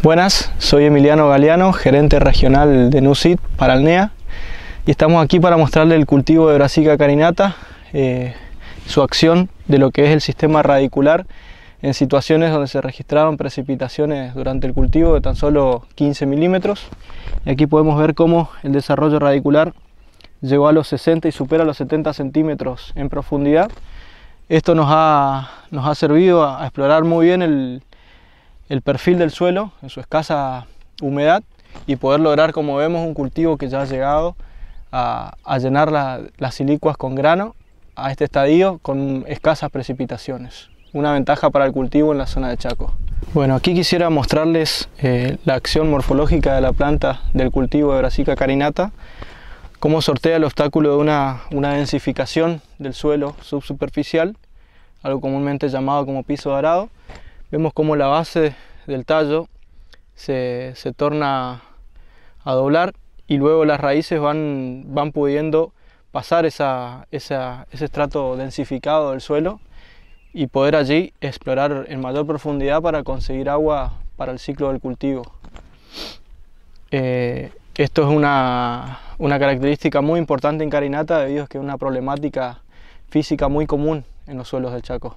Buenas, soy Emiliano Galeano, gerente regional de Nusit para Alnea y estamos aquí para mostrarle el cultivo de brasica carinata, eh, su acción de lo que es el sistema radicular en situaciones donde se registraron precipitaciones durante el cultivo de tan solo 15 milímetros. Y aquí podemos ver cómo el desarrollo radicular llegó a los 60 y supera los 70 centímetros en profundidad. Esto nos ha, nos ha servido a explorar muy bien el, el perfil del suelo en su escasa humedad y poder lograr, como vemos, un cultivo que ya ha llegado a, llenar las silicuas con grano a este estadio con escasas precipitaciones. Una ventaja para el cultivo en la zona de Chaco. Bueno, aquí quisiera mostrarles eh, la acción morfológica de la planta del cultivo de Brasica carinata, cómo sortea el obstáculo de una, densificación del suelo subsuperficial, algo comúnmente llamado como piso arado, Vemos como la base del tallo se, torna a doblar y luego las raíces van, van pudiendo pasar ese estrato densificado del suelo y poder allí explorar en mayor profundidad para conseguir agua para el ciclo del cultivo. Eh, esto es una, una, característica muy importante en Carinata debido a que es una problemática física muy común en los suelos del Chaco.